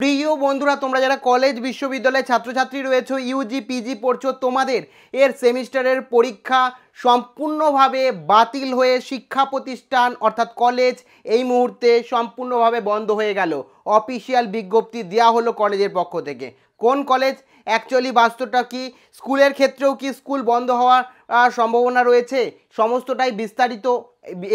প্রিয় বন্ধুরা তোমরা যারা কলেজ বিশ্ববিদ্যালয়ের ছাত্রছাত্রী রয়েছে ইউজি পিজি পড়ছো তোমাদের এর সেমিস্টারের পরীক্ষা সম্পূর্ণভাবে বাতিল হয়ে শিক্ষা প্রতিষ্ঠান অর্থাৎ কলেজ এই মুহূর্তে সম্পূর্ণভাবে বন্ধ হয়ে গেল অফিসিয়াল বিজ্ঞপ্তি দেওয়া হলো কলেজের পক্ষ থেকে কোন কলেজ অ্যাকচুয়ালি বাস্তবটা কি স্কুলের ক্ষেত্রেও কি স্কুল বন্ধ হওয়ার সম্ভাবনা রয়েছে সমস্তটাই বিস্তারিত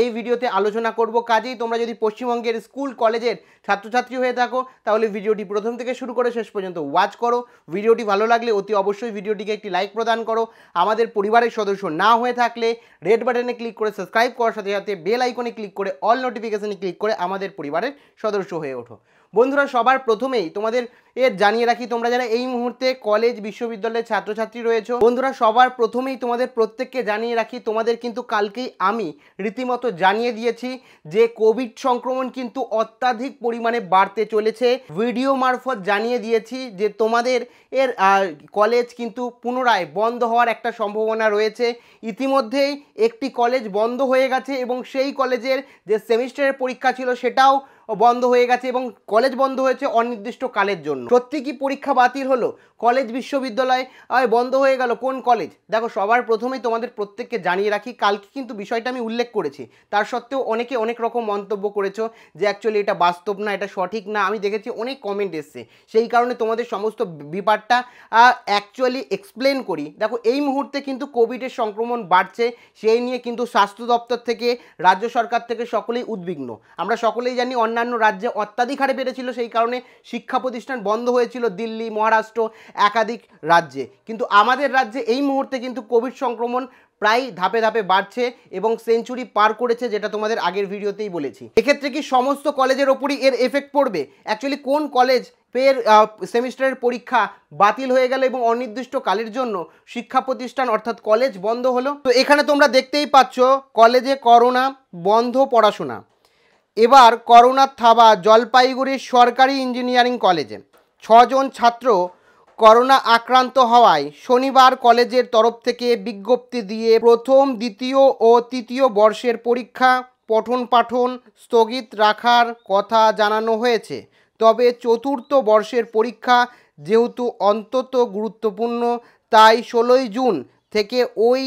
এই ভিডিওতে আলোচনা করব কাজেই তোমরা যদি পশ্চিমবঙ্গের স্কুল কলেজের ছাত্রছাত্রী হয়ে থাকো তাহলে ভিডিওটি প্রথম থেকে শুরু করে শেষ পর্যন্ত ওয়াচ করো ভিডিওটি ভালো লাগলে অতি অবশ্যই ভিডিওটিকে একটি লাইক প্রদান করো আমাদের পরিবারের সদস্য না হয়ে থাকলে রেড বাটনে ক্লিক করে সাবস্ক্রাইব করার সাথে সাথে বেল আইকনে ক্লিক করে অল নোটিফিকেশানে ক্লিক করে আমাদের পরিবারের সদস্য হয়ে ওঠো বন্ধুরা সবার প্রথমেই তোমাদের এর জানিয়ে রাখি তোমরা যারা এই মুহূর্তে কলেজ বিশ্ববিদ্যালয়ের ছাত্রছাত্রী রয়েছে বন্ধুরা সবার প্রথমেই তোমাদের প্রত্যেককে জানিয়ে রাখি তোমাদের কিন্তু কালকেই আমি রীতিমতো জানিয়ে দিয়েছি যে কোভিড সংক্রমণ কিন্তু অত্যাধিক পরিমাণে বাড়তে চলেছে ভিডিও মারফত জানিয়ে দিয়েছি যে তোমাদের এর কলেজ কিন্তু পুনরায় বন্ধ হওয়ার একটা সম্ভাবনা রয়েছে ইতিমধ্যেই একটি কলেজ বন্ধ হয়ে গেছে এবং সেই কলেজের যে সেমিস্টারের পরীক্ষা ছিল সেটাও বন্ধ হয়ে গেছে এবং কলেজ বন্ধ হয়েছে অনির্দিষ্ট কালের জন্য সত্যি কি পরীক্ষা বাতিল হলো কলেজ বিশ্ববিদ্যালয় বন্ধ হয়ে গেল কোন কলেজ দেখো সবার প্রথমেই তোমাদের প্রত্যেককে জানিয়ে রাখি কালকে কিন্তু বিষয়টা আমি উল্লেখ করেছি তার সত্ত্বেও অনেকে অনেক রকম মন্তব্য করেছো যে অ্যাকচুয়ালি এটা বাস্তব না এটা সঠিক না আমি দেখেছি অনেক কমেন্ট এসছে সেই কারণে তোমাদের সমস্ত ব্যাপারটা অ্যাকচুয়ালি এক্সপ্লেন করি দেখো এই মুহূর্তে কিন্তু কোভিডের সংক্রমণ বাড়ছে সেই নিয়ে কিন্তু স্বাস্থ্য দপ্তর থেকে রাজ্য সরকার থেকে সকলেই উদ্বিগ্ন আমরা সকলেই জানি অন্য অন্যান্য রাজ্যে অত্যাধিক হারে বেড়েছিল সেই কারণে শিক্ষা প্রতিষ্ঠান বন্ধ হয়েছিল দিল্লি মহারাষ্ট্র একাধিক রাজ্যে কিন্তু আমাদের রাজ্যে এই মুহূর্তে কিন্তু কোভিড সংক্রমণ প্রায় ধাপে ধাপে বাড়ছে এবং সেঞ্চুরি পার করেছে যেটা তোমাদের আগের ভিডিওতেই বলেছি এক্ষেত্রে কি সমস্ত কলেজের ওপরই এর এফেক্ট পড়বে অ্যাকচুয়ালি কোন কলেজ ফের সেমিস্টারের পরীক্ষা বাতিল হয়ে গেল এবং অনির্দিষ্ট কালের জন্য শিক্ষা প্রতিষ্ঠান অর্থাৎ কলেজ বন্ধ হলো তো এখানে তোমরা দেখতেই পাচ্ছ কলেজে করোনা বন্ধ পড়াশোনা এবার করোনার থাবা জলপাইগুড়ির সরকারি ইঞ্জিনিয়ারিং কলেজে ছজন ছাত্র করোনা আক্রান্ত হওয়ায় শনিবার কলেজের তরফ থেকে বিজ্ঞপ্তি দিয়ে প্রথম দ্বিতীয় ও তৃতীয় বর্ষের পরীক্ষা পঠন পাঠন স্থগিত রাখার কথা জানানো হয়েছে তবে চতুর্থ বর্ষের পরীক্ষা যেহেতু অন্তত গুরুত্বপূর্ণ তাই ষোলোই জুন থেকে ওই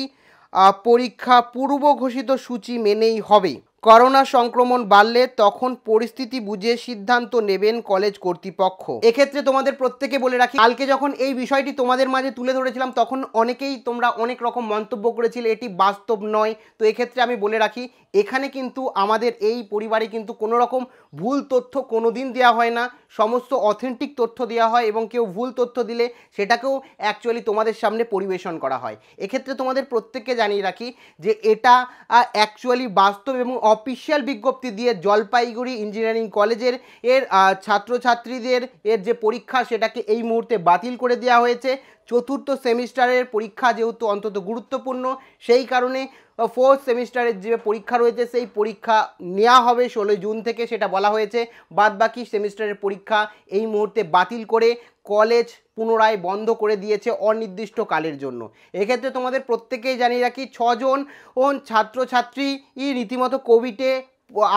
পরীক্ষা পূর্ব ঘোষিত সূচি মেনেই হবে করোনা সংক্রমণ বাড়লে তখন পরিস্থিতি বুঝে সিদ্ধান্ত নেবেন কলেজ কর্তৃপক্ষ এক্ষেত্রে তোমাদের প্রত্যেকে বলে রাখি কালকে যখন এই বিষয়টি তোমাদের মাঝে তুলে ধরেছিলাম তখন অনেকেই তোমরা অনেক রকম মন্তব্য করেছিলে এটি বাস্তব নয় তো এক্ষেত্রে আমি বলে রাখি এখানে কিন্তু আমাদের এই পরিবারে কিন্তু কোনো রকম ভুল তথ্য কোনো দিন দেওয়া হয় না সমস্ত অথেন্টিক তথ্য দেওয়া হয় এবং কেউ ভুল তথ্য দিলে সেটাকেও অ্যাকচুয়ালি তোমাদের সামনে পরিবেশন করা হয় এক্ষেত্রে তোমাদের প্রত্যেককে জানিয়ে রাখি যে এটা অ্যাকচুয়ালি বাস্তব এবং অফিসিয়াল বিজ্ঞপ্তি দিয়ে জলপাইগুড়ি ইঞ্জিনিয়ারিং কলেজের এর ছাত্রছাত্রীদের এর যে পরীক্ষা সেটাকে এই মুহূর্তে বাতিল করে দেওয়া হয়েছে চতুর্থ সেমিস্টারের পরীক্ষা যেহেতু অন্তত গুরুত্বপূর্ণ সেই কারণে ফোর্থ সেমিস্টারের যে পরীক্ষা রয়েছে সেই পরীক্ষা নেওয়া হবে ষোলোই জুন থেকে সেটা বলা হয়েছে বাদবাকি সেমিস্টারের পরীক্ষা এই মুহূর্তে বাতিল করে কলেজ পুনরায় বন্ধ করে দিয়েছে অনির্দিষ্টকালের জন্য এক্ষেত্রে তোমাদের প্রত্যেকেই জানি রাখি ছজন ছাত্রছাত্রী রীতিমতো কোভিডে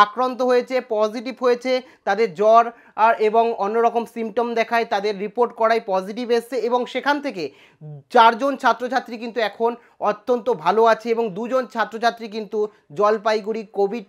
আক্রান্ত হয়েছে পজিটিভ হয়েছে তাদের জ্বর আর এবং অন্যরকম সিমটম দেখায় তাদের রিপোর্ট করায় পজিটিভ এসছে এবং সেখান থেকে চারজন ছাত্রছাত্রী কিন্তু এখন অত্যন্ত ভালো আছে এবং দুজন ছাত্রছাত্রী কিন্তু জলপাইগুড়ি কোভিড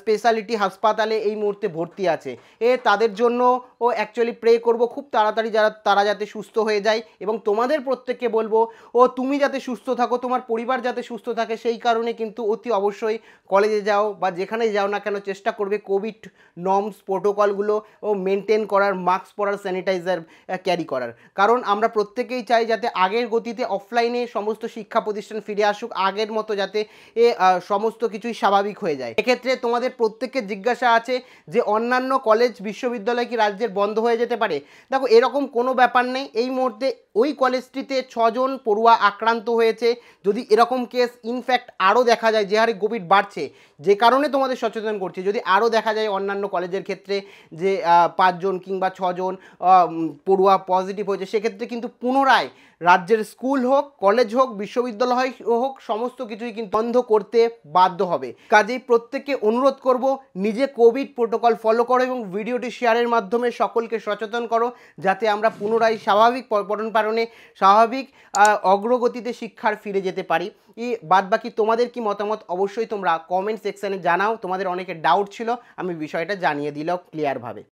স্পেশালিটি হাসপাতালে এই মুহূর্তে ভর্তি আছে এ তাদের জন্য ও অ্যাকচুয়ালি প্রে করব খুব তাড়াতাড়ি যারা তারা যাতে সুস্থ হয়ে যায় এবং তোমাদের প্রত্যেককে বলবো ও তুমি যাতে সুস্থ থাকো তোমার পরিবার যাতে সুস্থ থাকে সেই কারণে কিন্তু অতি অবশ্যই কলেজে যাও বা যেখানে যাও না কেন চেষ্টা করবে কোভিড নর্মস প্রোটোকলগুলো ও মেনটেন করার মাস্ক পরার স্যানিটাইজার ক্যারি করার কারণ আমরা প্রত্যেকেই চাই যাতে আগের গতিতে অফলাইনে সমস্ত শিক্ষা প্রতিষ্ঠান ফিরে আসুক আগের মতো যাতে এ সমস্ত কিছুই স্বাভাবিক হয়ে যায় এক্ষেত্রে তোমাদের প্রত্যেকের জিজ্ঞাসা আছে যে অন্যান্য কলেজ বিশ্ববিদ্যালয় কি রাজ্যের বন্ধ হয়ে যেতে পারে দেখো এরকম কোনো ব্যাপার নেই এই মুহূর্তে ওই কলেজটিতে ছজন পড়ুয়া আক্রান্ত হয়েছে যদি এরকম কেস ইনফ্যাক্ট আরও দেখা যায় যে হারে কোভিড বাড়ছে যে কারণে তোমাদের সচেতন করছে যদি আরও দেখা যায় অন্যান্য কলেজের ক্ষেত্রে যে পাঁচজন কিংবা ছজন পড়ুয়া পজিটিভ হয়েছে সেক্ষেত্রে কিন্তু পুনরায় রাজ্যের স্কুল হোক কলেজ হোক বিশ্ববিদ্যালয় হোক সমস্ত কিছুই কিন্তু বন্ধ করতে বাধ্য হবে কাজেই প্রত্যেককে অনুরোধ করব নিজে কোভিড প্রোটোকল ফলো করো এবং ভিডিওটি শেয়ারের মাধ্যমে সকলকে সচেতন করো যাতে আমরা পুনরায় স্বাভাবিক পঠন কারণে স্বাভাবিক অগ্রগতিতে শিক্ষার ফিরে যেতে পারি ই বাদবাকি তোমাদের কি মতামত অবশ্যই তোমরা কমেন্ট সেকশানে জানাও তোমাদের অনেকের ডাউট ছিল আমি বিষয়টা জানিয়ে দিলাম ক্লিয়ারভাবে